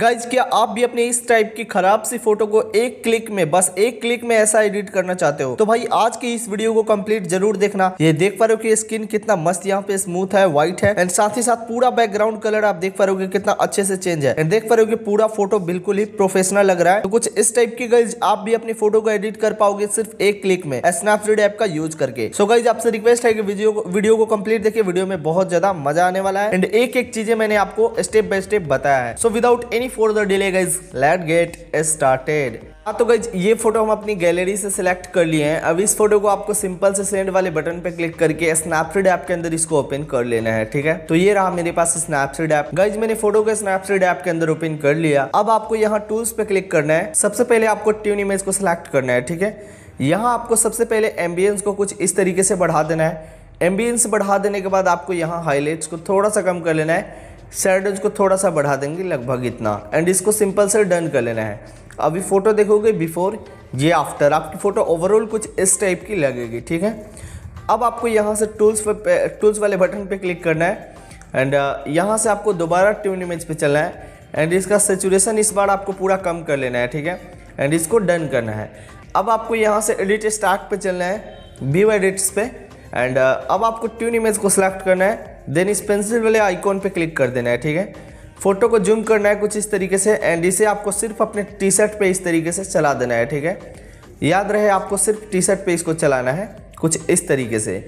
guys क्या आप भी अपने इस टाइप की खराब सी फोटो को एक क्लिक में बस एक क्लिक में ऐसा एडिट करना चाहते हो तो भाई आज की इस वीडियो को कंप्लीट जरूर देखना ये देख पा रहे हो कि स्किन कितना मस्त यहाँ पे स्मूथ है व्हाइट है एंड साथ ही साथ पूरा बैकग्राउंड कलर आप देख पा रहे हो कितना अच्छे से चेंज है एंड देख पा रहे हो कि पूरा फोटो बिल्कुल ही प्रोफेशनल लग रहा है तो कुछ इस टाइप की गाइज आप भी अपनी फोटो को एडिट कर पाओगे सिर्फ एक क्लिक में स्नैपचीड ऐप का यूज करके सो गाइज आपसे रिक्वेस्ट है कि वीडियो को कम्प्लीट देखिए वीडियो में बहुत ज्यादा मजा आने वाला है एंड एक एक चीजें मैंने आपको स्टेप बाय स्टेप बताया है so without any any further delay guys let get started हाँ तो गज ये फोटो हम अपनी गैलरी से सिलेक्ट कर लिए हैं अब इस फोटो को आपको सिंपल से सेंड वाले बटन पे क्लिक करके स्नैपसीड ऐप के अंदर इसको ओपन कर लेना है ठीक है तो ये रहा मेरे पास स्नैपसीड ऐप गाइज मैंने फोटो को स्नैपसीड ऐप के अंदर ओपन कर लिया अब आपको यहाँ टूल्स पे क्लिक करना है सबसे पहले आपको ट्यून इमेज को सिलेक्ट करना है ठीक है यहाँ आपको सबसे पहले एम्बियंस को कुछ इस तरीके से बढ़ा देना है एम्बियंस बढ़ा देने के बाद आपको यहाँ हाईलाइट्स को थोड़ा सा कम कर लेना है शेड को थोड़ा सा बढ़ा देंगे लगभग इतना एंड इसको सिंपल से डन कर लेना है अभी फ़ोटो देखोगे बिफोर ये आफ्टर आपकी फ़ोटो ओवरऑल कुछ इस टाइप की लगेगी ठीक है अब आपको यहाँ से टूल्स पे टूल्स वाले बटन पे क्लिक करना है एंड uh, यहाँ से आपको दोबारा ट्यून इमेज पे चलना है एंड इसका सेचुरेशन इस बार आपको पूरा कम कर लेना है ठीक है एंड इसको डन करना है अब आपको यहाँ से एडिट स्टार्ट पे चलना है व्यू एडिट्स पे एंड uh, अब आपको ट्यून इमेज को सिलेक्ट करना है देन इस पेंसिल वाले आइकॉन पे क्लिक कर देना है ठीक है फोटो को जूम करना है कुछ इस तरीके से एंड इसे आपको सिर्फ अपने टी शर्ट पर इस तरीके से चला देना है ठीक है याद रहे आपको सिर्फ टी शर्ट पर इसको चलाना है कुछ इस तरीके से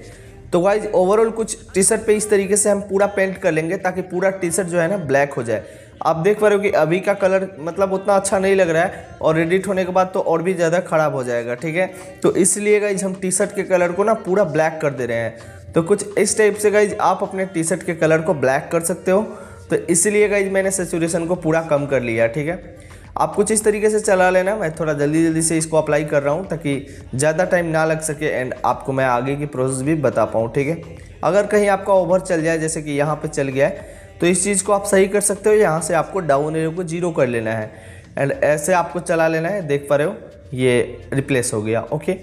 तो वाइज ओवरऑल कुछ टी शर्ट पर इस तरीके से हम पूरा पेंट कर लेंगे ताकि पूरा टी शर्ट जो है ना ब्लैक हो जाए आप देख पा रहे हो कि अभी का कलर मतलब उतना अच्छा नहीं लग रहा है और एडिट होने के बाद तो और भी ज़्यादा ख़राब हो जाएगा ठीक है तो इसलिए गाइज हम टी शर्ट के कलर को ना पूरा ब्लैक कर दे रहे हैं तो कुछ इस टाइप से गाइज आप अपने टी शर्ट के कलर को ब्लैक कर सकते हो तो इसलिए गाइज मैंने सेचुरेशन को पूरा कम कर लिया ठीक है आप कुछ इस तरीके से चला लेना मैं थोड़ा जल्दी जल्दी से इसको अप्लाई कर रहा हूँ ताकि ज़्यादा टाइम ना लग सके एंड आपको मैं आगे की प्रोसेस भी बता पाऊँ ठीक है अगर कहीं आपका ओवर चल जाए जैसे कि यहाँ पे चल गया है तो इस चीज़ को आप सही कर सकते हो यहाँ से आपको डाउन एरो को जीरो कर लेना है एंड ऐसे आपको चला लेना है देख पा रहे हो ये रिप्लेस हो गया ओके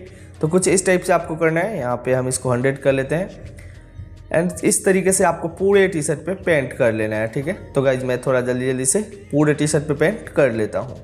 तो कुछ इस टाइप से आपको करना है यहाँ पे हम इसको हंड्रेड कर लेते हैं एंड इस तरीके से आपको पूरे टी शर्ट पर पे पेंट कर लेना है ठीक है तो गाइज मैं थोड़ा जल्दी जल्दी से पूरे टी शर्ट पर पे पेंट कर लेता हूँ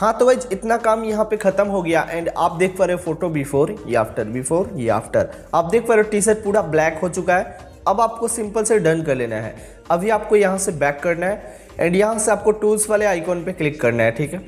हाँ तो वाइज इतना काम यहाँ पे खत्म हो गया एंड आप देख पा रहे हो फोटो बिफोर या आफ्टर बिफोर या आफ्टर आप देख पा रहे हो टी शर्ट पूरा ब्लैक हो चुका है अब आपको सिंपल से डन कर लेना है अभी आपको यहाँ से बैक करना है एंड यहाँ से आपको टूल्स वाले आइकॉन पे क्लिक करना है ठीक है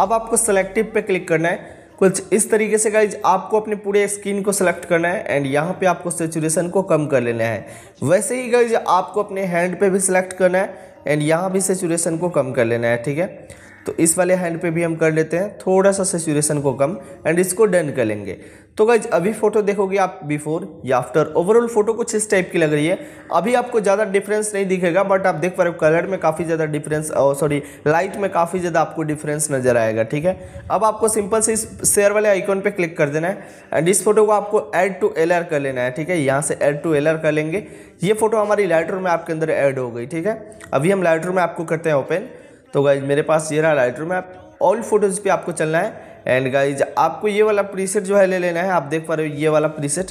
अब आपको सेलेक्टिव पे क्लिक करना है कुछ इस तरीके से गाइज आपको अपने पूरे स्किन को सिलेक्ट करना है एंड यहाँ पे आपको सेचुरेशन को कम कर लेना है वैसे ही गाइज आपको अपने हैंड पे भी सिलेक्ट करना है एंड यहाँ भी सेचुरेशन को कम कर लेना है ठीक है तो इस वाले हैंड पे भी हम कर लेते हैं थोड़ा सा सेचुरेशन को कम एंड इसको डन कर लेंगे तो गाइज अभी फ़ोटो देखोगे आप बिफोर या आफ्टर ओवरऑल फ़ोटो कुछ इस टाइप की लग रही है अभी आपको ज़्यादा डिफरेंस नहीं दिखेगा बट आप देख पा रहे हो कलर में काफ़ी ज़्यादा डिफरेंस सॉरी लाइट में काफ़ी ज़्यादा आपको डिफरेंस नज़र आएगा ठीक है अब आपको सिंपल से इस शेयर वाले आइकॉन पर क्लिक कर देना है एंड इस फोटो को आपको एड टू एल कर लेना है ठीक है यहाँ से एड टू एल कर लेंगे ये फोटो हमारी लाइटर में आपके अंदर एड हो गई ठीक है अभी हम लाइटर में आपको करते हैं ओपन तो गाइज मेरे पास ये रहा लाइटर में आप ऑल फोटोज़ पे आपको चलना है एंड गाइज आपको ये वाला प्रीसेट जो है ले लेना है आप देख पा रहे हो ये वाला प्रीसेट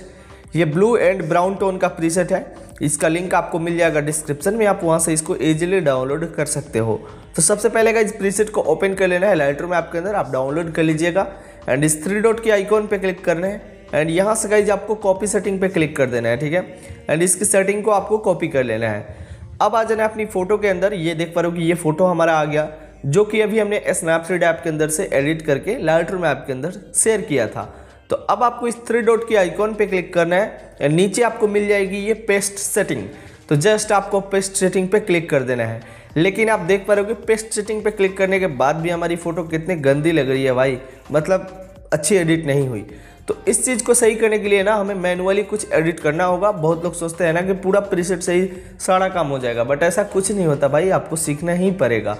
ये ब्लू एंड ब्राउन टोन का प्रीसेट है इसका लिंक आपको मिल जाएगा डिस्क्रिप्शन में आप वहाँ से इसको ईजिली डाउनलोड कर सकते हो तो सबसे पहले गाइज प्रीसेट को ओपन कर लेना है लाइटर में आपके अंदर आप डाउनलोड कर लीजिएगा एंड इस थ्री डॉट के आइकॉन पे क्लिक करना है एंड यहाँ से गाइज आपको कॉपी सेटिंग पे क्लिक कर देना है ठीक है एंड इसकी सेटिंग को आपको कॉपी कर लेना है अब आ जाना अपनी फ़ोटो के अंदर ये देख पा रहे हो कि ये फ़ोटो हमारा आ गया जो कि अभी हमने स्नैपसीड ऐप के अंदर से एडिट करके लाइटर रूम ऐप के अंदर शेयर किया था तो अब आपको इस थ्री डॉट के आइकॉन पे क्लिक करना है नीचे आपको मिल जाएगी ये पेस्ट सेटिंग तो जस्ट आपको पेस्ट सेटिंग पे क्लिक कर देना है लेकिन आप देख पा रहे हो कि पेस्ट सेटिंग पे क्लिक करने के बाद भी हमारी फ़ोटो कितनी गंदी लग रही है भाई मतलब अच्छी एडिट नहीं हुई तो इस चीज़ को सही करने के लिए ना हमें मैनुअली कुछ एडिट करना होगा बहुत लोग सोचते हैं ना कि पूरा प्रीसेट सही सारा काम हो जाएगा बट ऐसा कुछ नहीं होता भाई आपको सीखना ही पड़ेगा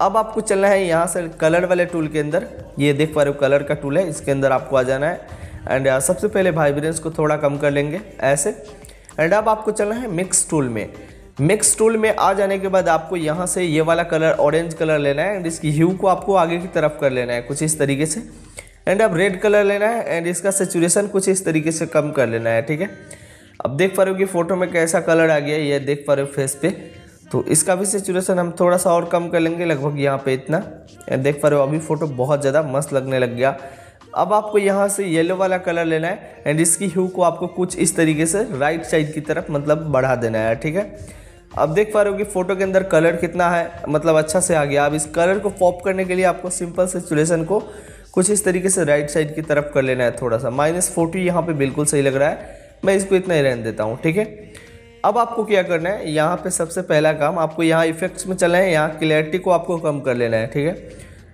अब आपको चलना है यहाँ से कलर वाले टूल के अंदर ये देख पा रहे हो कलर का टूल है इसके अंदर आपको आ जाना है एंड uh, सबसे पहले वाइब्रेंस को थोड़ा कम कर लेंगे ऐसे एंड अब आपको चलना है मिक्स टूल में मिक्स टूल में आ जाने के बाद आपको यहाँ से ये वाला कलर ऑरेंज कलर लेना है एंड इसकी ह्यू को आपको आगे की तरफ कर लेना है कुछ इस तरीके से एंड अब रेड कलर लेना है एंड इसका सेचुरेशन कुछ इस तरीके से कम कर लेना है ठीक है अब देख पा रहे हो कि फ़ोटो में कैसा कलर आ गया ये देख पा रहे हो फेस पे तो इसका भी सेचुरेशन हम थोड़ा सा और कम कर लेंगे लगभग यहाँ पे इतना एंड देख पा रहे हो अभी फ़ोटो बहुत ज़्यादा मस्त लगने लग गया अब आपको यहाँ से येलो वाला कलर लेना है एंड इसकी ह्यू को आपको कुछ इस तरीके से राइट साइड की तरफ मतलब बढ़ा देना है ठीक है अब देख पा रहे हो कि फ़ोटो के अंदर कलर कितना है मतलब अच्छा से आ गया अब इस कलर को पॉप करने के लिए आपको सिंपल सेचुरेशन को कुछ इस तरीके से राइट साइड की तरफ कर लेना है थोड़ा सा माइनस फोर्टी यहाँ पर बिल्कुल सही लग रहा है मैं इसको इतना ही रहने देता हूँ ठीक है अब आपको क्या करना है यहाँ पे सबसे पहला काम आपको यहाँ इफेक्ट्स में चलना है यहाँ क्लैरिटी को आपको कम कर लेना है ठीक है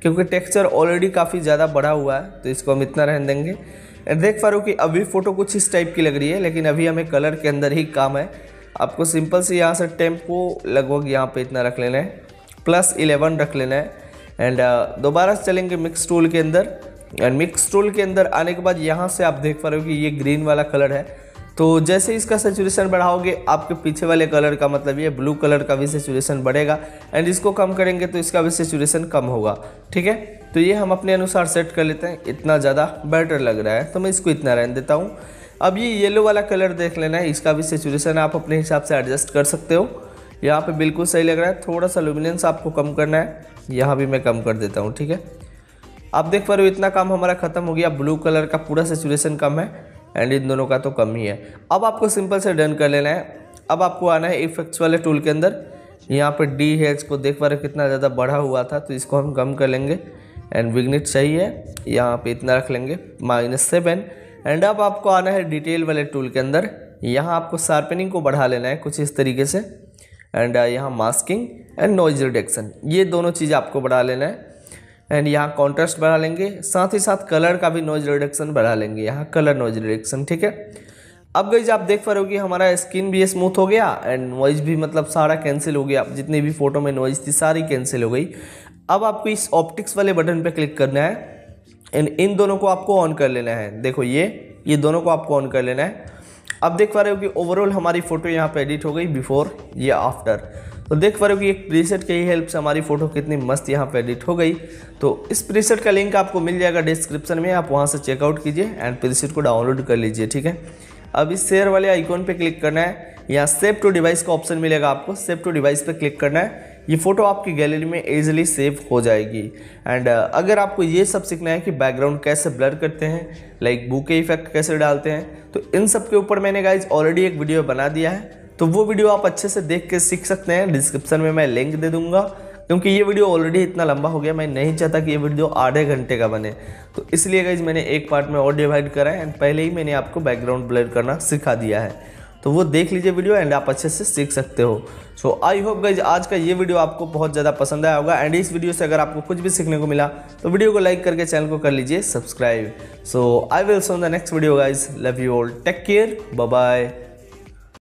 क्योंकि टेक्सचर ऑलरेडी काफ़ी ज़्यादा बढ़ा हुआ है तो इसको हम इतना रहने देंगे देख पा रहे हो कि अभी फ़ोटो कुछ इस टाइप की लग रही है लेकिन अभी हमें कलर के अंदर ही काम है आपको सिंपल से यहाँ से टेम्प लगभग यहाँ पे इतना रख लेना है प्लस इलेवन रख लेना है एंड uh, दोबारा से चलेंगे मिक्स टूल के अंदर एंड मिक्स टूल के अंदर आने के बाद यहाँ से आप देख पा रहे हो कि ये ग्रीन वाला कलर है तो जैसे इसका सेचुरेशन बढ़ाओगे आपके पीछे वाले कलर का मतलब ये ब्लू कलर का भी सेचुरेशन बढ़ेगा एंड इसको कम करेंगे तो इसका भी सेचुरेशन कम होगा ठीक है तो ये हम अपने अनुसार सेट कर लेते हैं इतना ज़्यादा बेटर लग रहा है तो मैं इसको इतना रहने देता हूँ अब ये येलो वाला कलर देख लेना है इसका भी सेचुरेशन आप अपने हिसाब से एडजस्ट कर सकते हो यहाँ पर बिल्कुल सही लग रहा है थोड़ा सा लुमिनेंस आपको कम करना है यहाँ भी मैं कम कर देता हूँ ठीक है आप देख पा रहे हो इतना काम हमारा ख़त्म हो गया ब्लू कलर का पूरा सेचुरेशन कम है एंड इन दोनों का तो कम ही है अब आपको सिंपल से डन कर लेना है अब आपको आना है इफेक्ट्स वाले टूल के अंदर यहाँ पर डी हेज को देख पा रहे कितना ज़्यादा बढ़ा हुआ था तो इसको हम कम कर लेंगे एंड विग्नेट सही है यहाँ पे इतना रख लेंगे माइनस सेवन एंड अब आपको आना है डिटेल वाले टूल के अंदर यहाँ आपको शार्पनिंग को बढ़ा लेना है कुछ इस तरीके से एंड uh, यहाँ मास्किंग एंड नॉइज रिडक्शन ये दोनों चीज़ आपको बढ़ा लेना है एंड यहाँ कॉन्ट्रास्ट बढ़ा लेंगे साथ ही साथ कलर का भी नॉइज रिडक्शन बढ़ा लेंगे यहाँ कलर नॉइज रिडक्शन ठीक है अब गई आप देख पा रहे हो कि हमारा स्किन भी स्मूथ हो गया एंड नॉइज भी मतलब सारा कैंसिल हो गया जितनी भी फोटो में नॉइज थी सारी कैंसिल हो गई अब आपको इस ऑप्टिक्स वाले बटन पर क्लिक करना है एंड इन दोनों को आपको ऑन कर लेना है देखो ये ये दोनों को आपको ऑन कर लेना है आप देख पा रहे हो कि ओवरऑल हमारी फ़ोटो यहाँ पे एडिट हो गई बिफोर या आफ्टर तो देख पा रहे हो कि एक प्रीसेट की हेल्प से हमारी फ़ोटो कितनी मस्त यहाँ पे एडिट हो गई तो इस प्रीसेट का लिंक आपको मिल जाएगा डिस्क्रिप्शन में आप वहाँ से चेकआउट कीजिए एंड प्रीसेट को डाउनलोड कर लीजिए ठीक है अब इस शेयर वाले आइकॉन पे क्लिक करना है यहाँ सेव टू डिवाइस का ऑप्शन मिलेगा आपको सेव टू डिवाइस पे क्लिक करना है ये फ़ोटो आपकी गैलरी में ईजिली सेव हो जाएगी एंड uh, अगर आपको ये सब सीखना है कि बैकग्राउंड कैसे ब्लर करते हैं लाइक बूके इफेक्ट कैसे डालते हैं तो इन सब के ऊपर मैंने गाइज ऑलरेडी एक वीडियो बना दिया है तो वो वीडियो आप अच्छे से देख के सीख सकते हैं डिस्क्रिप्शन में मैं लिंक दे दूंगा क्योंकि ये वीडियो ऑलरेडी इतना लंबा हो गया मैं नहीं चाहता कि ये वीडियो आधे घंटे का बने तो इसलिए गाइज मैंने एक पार्ट में और डिवाइड करा है एंड पहले ही मैंने आपको बैकग्राउंड ब्लर करना सिखा दिया है तो वो देख लीजिए वीडियो एंड आप अच्छे से सीख सकते हो सो आई होप गाइज आज का ये वीडियो आपको बहुत ज़्यादा पसंद आया होगा एंड इस वीडियो से अगर आपको कुछ भी सीखने को मिला तो वीडियो को लाइक करके चैनल को कर लीजिए subscribe so I will so the next video guys love you all take care bye